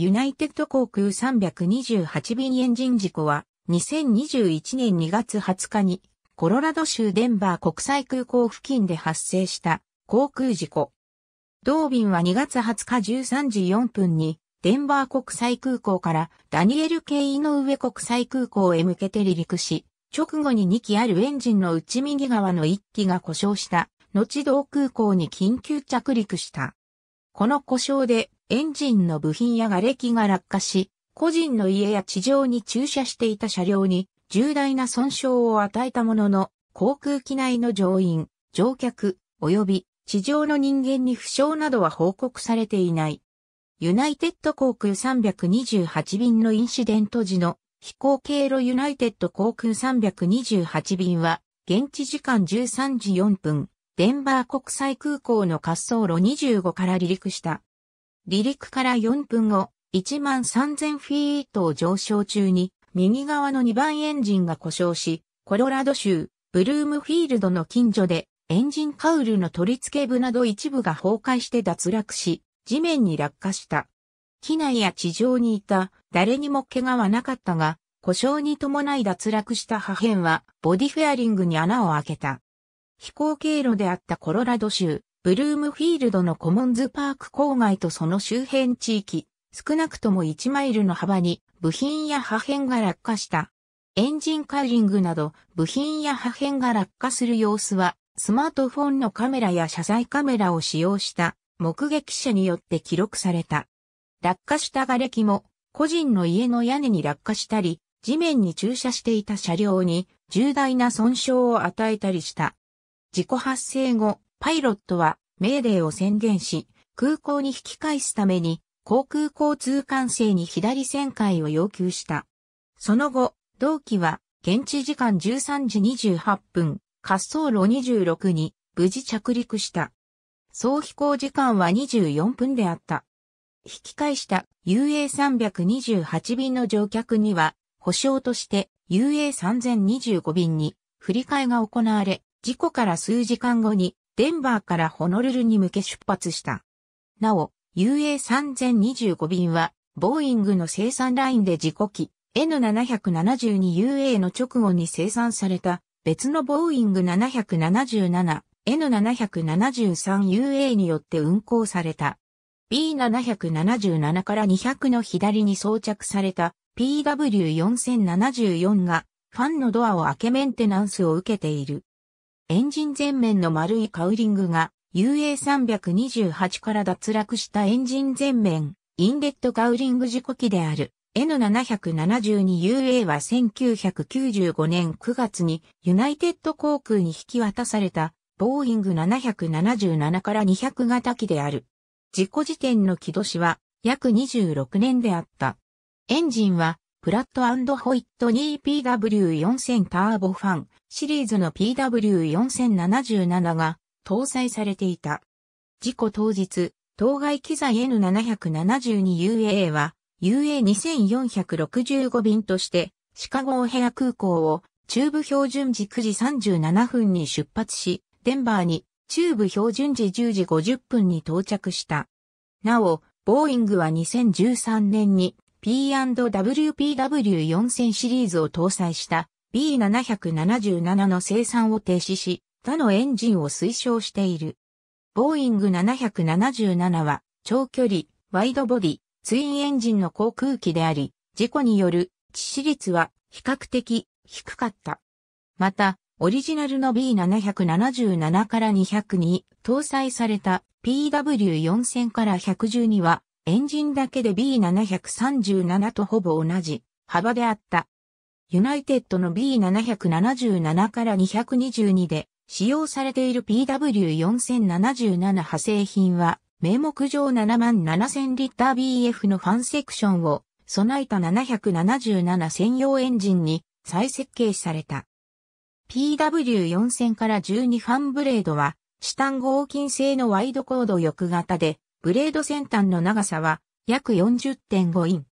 ユナイテッド航空328便エンジン事故は、2021年2月20日に、コロラド州デンバー国際空港付近で発生した航空事故。同便は2月20日13時4分に、デンバー国際空港からダニエル・ケイの上国際空港へ向けて離陸し、直後に2機あるエンジンの内右側の1機が故障した、後同空港に緊急着陸した。この故障でエンジンの部品や瓦礫が落下し、個人の家や地上に駐車していた車両に重大な損傷を与えたものの、航空機内の乗員、乗客、及び地上の人間に負傷などは報告されていない。ユナイテッド航空328便のインシデント時の飛行経路ユナイテッド航空328便は現地時間13時4分、デンバー国際空港の滑走路25から離陸した。離陸から4分後、1万3000フィートを上昇中に、右側の2番エンジンが故障し、コロラド州、ブルームフィールドの近所で、エンジンカウルの取り付け部など一部が崩壊して脱落し、地面に落下した。機内や地上にいた誰にも怪我はなかったが、故障に伴い脱落した破片はボディフェアリングに穴を開けた。飛行経路であったコロラド州、ブルームフィールドのコモンズパーク郊外とその周辺地域、少なくとも1マイルの幅に部品や破片が落下した。エンジンカーリングなど部品や破片が落下する様子はスマートフォンのカメラや車載カメラを使用した目撃者によって記録された。落下した瓦礫も個人の家の屋根に落下したり、地面に駐車していた車両に重大な損傷を与えたりした。事故発生後、パイロットは命令を宣言し、空港に引き返すために航空交通管制に左旋回を要求した。その後、同機は現地時間13時28分、滑走路26に無事着陸した。総飛行時間は24分であった。引き返した UA328 便の乗客には、保証として UA3025 便に振り替えが行われ、事故から数時間後にデンバーからホノルルに向け出発した。なお、UA3025 便は、ボーイングの生産ラインで事故機、N772UA の直後に生産された、別のボーイング 777N773UA によって運行された。B777 から200の左に装着された PW4074 がファンのドアを開けメンテナンスを受けている。エンジン前面の丸いカウリングが UA328 から脱落したエンジン前面、インレットカウリング事故機である N772UA は1995年9月にユナイテッド航空に引き渡されたボーイング777から200型機である。事故時点の起動しは約26年であった。エンジンはフラットホイットニー PW4000 ターボファンシリーズの PW4077 が搭載されていた。事故当日、当該機材 N772UA は UA2465 便としてシカゴオヘア空港を中部標準時9時37分に出発し、デンバーに中部標準時10時50分に到着した。なお、ボーイングは2013年に P&WPW4000 シリーズを搭載した B777 の生産を停止し、他のエンジンを推奨している。ボーイング777は、長距離、ワイドボディ、ツインエンジンの航空機であり、事故による致死率は比較的低かった。また、オリジナルの B777 から202搭載された PW4000 から112はエンジンだけで B737 とほぼ同じ幅であった。ユナイテッドの B777 から222で使用されている PW4077 派生品は名目上7万7000リッター BF のファンセクションを備えた777専用エンジンに再設計された。PW4000 から12ファンブレードは、チタン合金製のワイドコード翼型で、ブレード先端の長さは約40.5イン。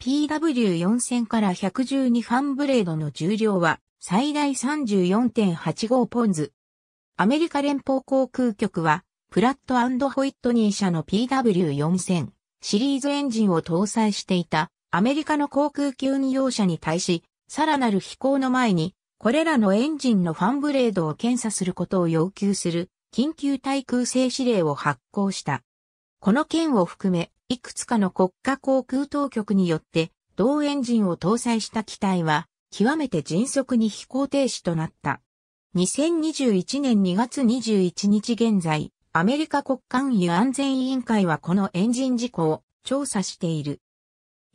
PW4000 から112ファンブレードの重量は最大34.85ポンズ。アメリカ連邦航空局はプラットホイットニー社の PW4000 シリーズエンジンを搭載していたアメリカの航空機運用者に対し、さらなる飛行の前に、これらのエンジンのファンブレードを検査することを要求する緊急対空性指令を発行した。この件を含め、いくつかの国家航空当局によって、同エンジンを搭載した機体は、極めて迅速に飛行停止となった。2021年2月21日現在、アメリカ国間輸安全委員会はこのエンジン事故を調査している。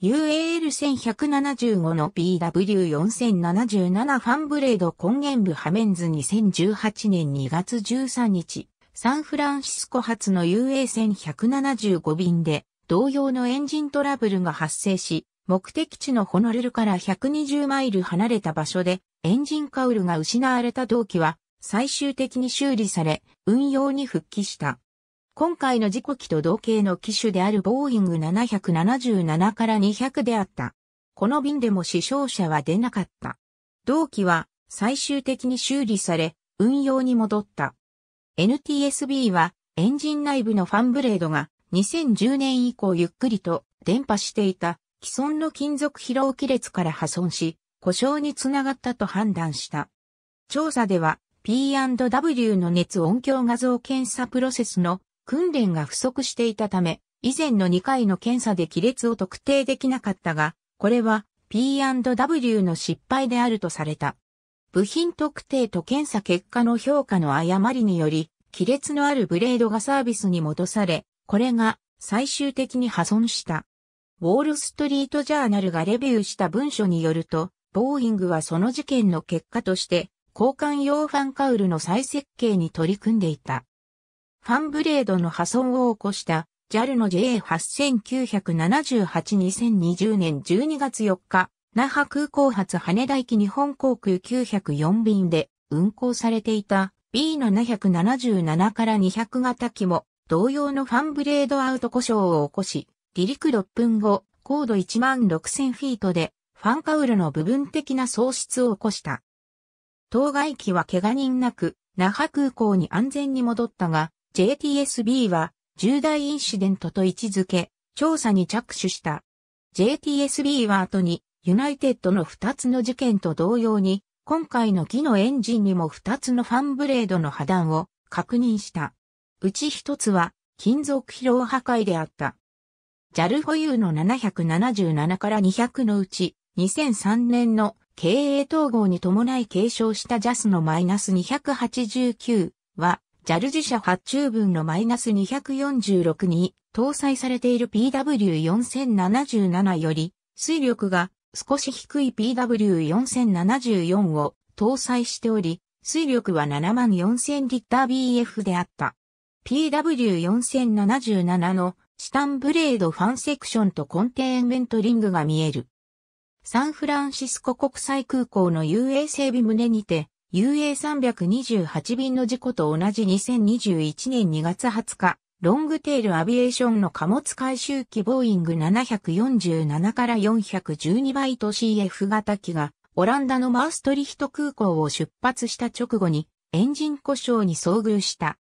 UAL1175 の BW4077 ファンブレード根源部ハメンズ2018年2月13日。サンフランシスコ発の UA 線175便で同様のエンジントラブルが発生し、目的地のホノルルから120マイル離れた場所でエンジンカウルが失われた同期は最終的に修理され運用に復帰した。今回の事故機と同型の機種であるボーイング777から200であった。この便でも死傷者は出なかった。同機は最終的に修理され運用に戻った。NTSB はエンジン内部のファンブレードが2010年以降ゆっくりと伝播していた既存の金属疲労亀裂から破損し、故障につながったと判断した。調査では P&W の熱音響画像検査プロセスの訓練が不足していたため、以前の2回の検査で亀裂を特定できなかったが、これは P&W の失敗であるとされた。部品特定と検査結果の評価の誤りにより、亀裂のあるブレードがサービスに戻され、これが最終的に破損した。ウォールストリートジャーナルがレビューした文書によると、ボーイングはその事件の結果として、交換用ファンカウルの再設計に取り組んでいた。ファンブレードの破損を起こした JAL の JA8978-2020 年12月4日那覇空港発羽田行き日本航空904便で運航されていた B777 から200型機も同様のファンブレードアウト故障を起こし、離陸6分後、高度16000フィートでファンカウルの部分的な喪失を起こした。当該機は怪我人なく、那覇空港に安全に戻ったが、JTSB は重大インシデントと位置づけ、調査に着手した。JTSB は後にユナイテッドの2つの事件と同様に、今回の機のエンジンにも2つのファンブレードの破断を確認した。うち1つは金属疲労破壊であった。JAL 保有の777から200のうち2003年の経営統合に伴い継承した JAS のマイナス289は JAL 自社発注分のマイナス246に搭載されている PW4077 より水力が少し低い PW4074 を搭載しており、水力は74000リッター BF であった。PW4077 のチタンブレードファンセクションとコンテーンメントリングが見える。サンフランシスコ国際空港の UA 整備棟にて、UA328 便の事故と同じ2021年2月20日、ロングテールアビエーションの貨物回収機ボーイング747から412バイト CF 型機が、オランダのマーストリヒト空港を出発した直後に、エンジン故障に遭遇した。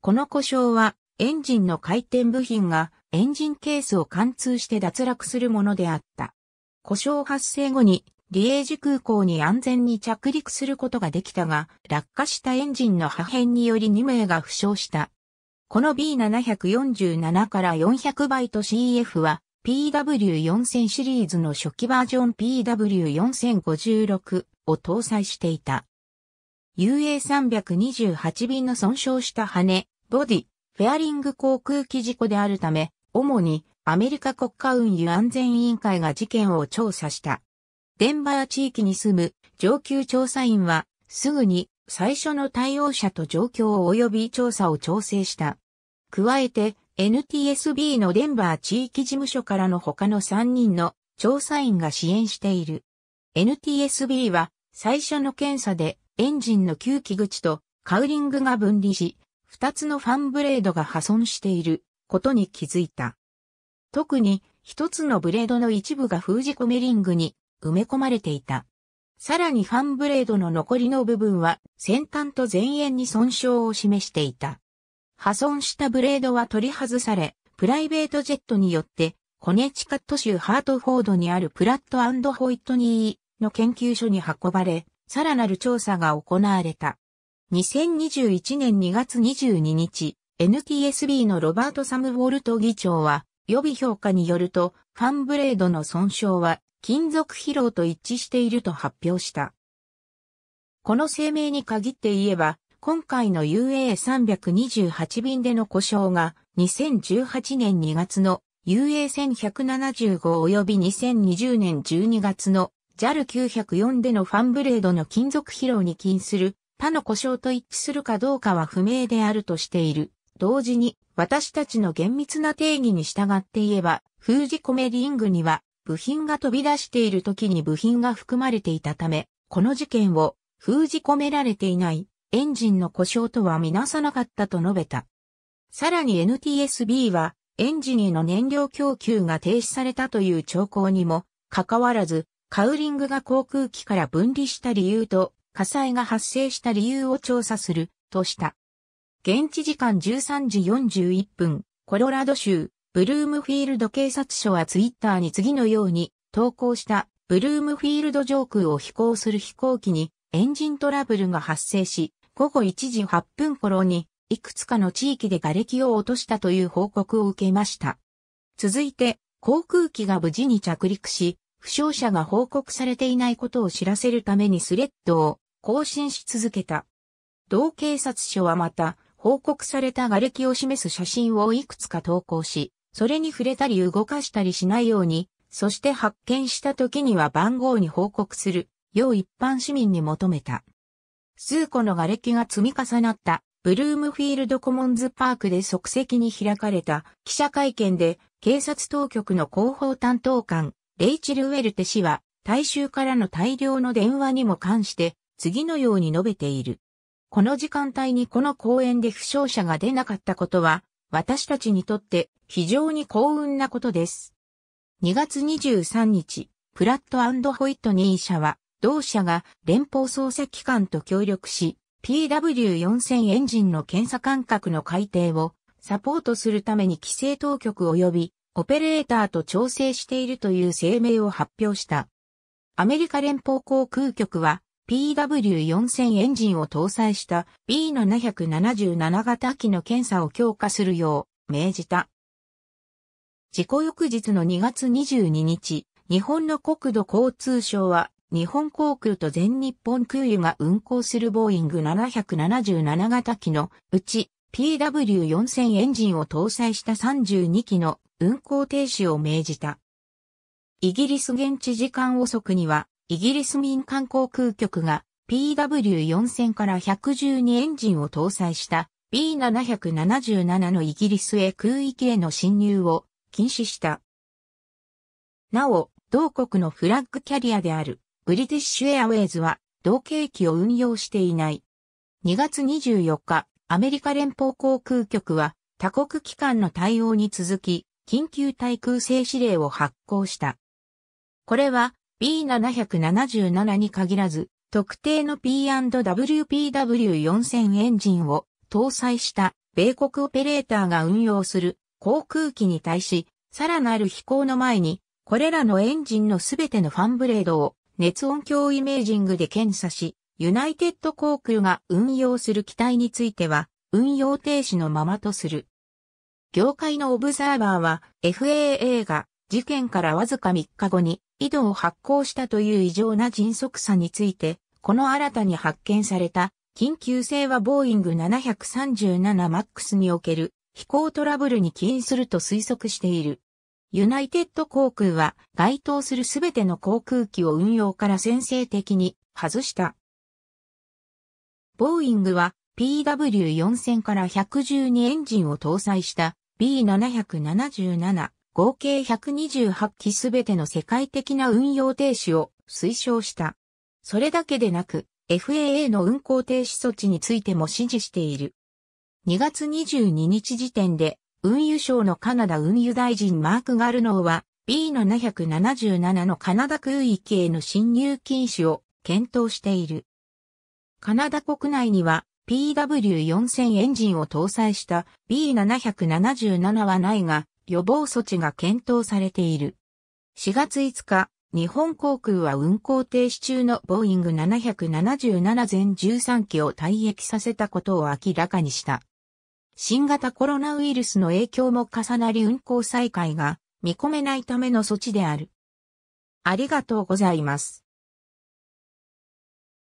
この故障は、エンジンの回転部品が、エンジンケースを貫通して脱落するものであった。故障発生後に、リエージ空港に安全に着陸することができたが、落下したエンジンの破片により2名が負傷した。この B747 から400バイト CF は PW4000 シリーズの初期バージョン PW4056 を搭載していた。UA328 便の損傷した羽、ボディ、フェアリング航空機事故であるため、主にアメリカ国家運輸安全委員会が事件を調査した。デンバー地域に住む上級調査員はすぐに最初の対応者と状況及び調査を調整した。加えて NTSB のデンバー地域事務所からの他の3人の調査員が支援している。NTSB は最初の検査でエンジンの吸気口とカウリングが分離し、2つのファンブレードが破損していることに気づいた。特に1つのブレードの一部が封じ込めリングに埋め込まれていた。さらにファンブレードの残りの部分は先端と前縁に損傷を示していた。破損したブレードは取り外され、プライベートジェットによって、コネチカット州ハートフォードにあるプラットホイットニーの研究所に運ばれ、さらなる調査が行われた。2021年2月22日、NTSB のロバート・サム・ウォルト議長は、予備評価によると、ファンブレードの損傷は、金属疲労と一致していると発表した。この声明に限って言えば、今回の UA328 便での故障が2018年2月の UA1175 及び2020年12月の JAL904 でのファンブレードの金属疲労に起因する他の故障と一致するかどうかは不明であるとしている。同時に私たちの厳密な定義に従って言えば、封じ込めリングには部品が飛び出している時に部品が含まれていたため、この事件を封じ込められていないエンジンの故障とはみなさなかったと述べた。さらに NTSB は、エンジンへの燃料供給が停止されたという兆候にも、かかわらず、カウリングが航空機から分離した理由と、火災が発生した理由を調査する、とした。現地時間13時41分、コロラド州、ブルームフィールド警察署はツイッターに次のように投稿したブルームフィールド上空を飛行する飛行機にエンジントラブルが発生し、午後1時8分頃に、いくつかの地域で瓦礫を落としたという報告を受けました。続いて、航空機が無事に着陸し、負傷者が報告されていないことを知らせるためにスレッドを更新し続けた。同警察署はまた、報告された瓦礫を示す写真をいくつか投稿し、それに触れたり動かしたりしないように、そして発見した時には番号に報告する、よう一般市民に求めた。数個の瓦礫が積み重なったブルームフィールドコモンズパークで即席に開かれた記者会見で警察当局の広報担当官レイチル・ウェルテ氏は大衆からの大量の電話にも関して次のように述べている。この時間帯にこの公園で負傷者が出なかったことは私たちにとって非常に幸運なことです。2月23日、プラットホイットニー社は同社が連邦捜査機関と協力し、PW4000 エンジンの検査間隔の改定をサポートするために規制当局及びオペレーターと調整しているという声明を発表した。アメリカ連邦航空局は PW4000 エンジンを搭載した B777 型機の検査を強化するよう命じた。事故翌日の2月22日、日本の国土交通省は日本航空と全日本空輸が運航するボーイング777型機のうち PW4000 エンジンを搭載した32機の運航停止を命じた。イギリス現地時間遅くには、イギリス民間航空局が PW4000 から112エンジンを搭載した B777 のイギリスへ空域への侵入を禁止した。なお、同国のフラッグキャリアであるブリティッシュエアウェイズは、同型機を運用していない。2月24日、アメリカ連邦航空局は、他国機関の対応に続き、緊急対空制指令を発行した。これは、B777 に限らず、特定の P&WPW4000 エンジンを搭載した米国オペレーターが運用する航空機に対し、さらなる飛行の前に、これらのエンジンのすべてのファンブレードを熱音響イメージングで検査し、ユナイテッド航空が運用する機体については、運用停止のままとする。業界のオブザーバーは、FAA が事件からわずか3日後に、井戸を発行したという異常な迅速さについて、この新たに発見された緊急性はボーイング 737MAX における飛行トラブルに起因すると推測している。ユナイテッド航空は該当するすべての航空機を運用から先制的に外した。ボーイングは PW4000 から112エンジンを搭載した B777 合計128機すべての世界的な運用停止を推奨した。それだけでなく FAA の運航停止措置についても指示している。2月22日時点で運輸省のカナダ運輸大臣マーク・ガルノーは B777 のカナダ空域への侵入禁止を検討している。カナダ国内には PW4000 エンジンを搭載した B777 はないが予防措置が検討されている。4月5日、日本航空は運航停止中のボーイング777全13機を退役させたことを明らかにした。新型コロナウイルスの影響も重なり運行再開が見込めないための措置である。ありがとうございます。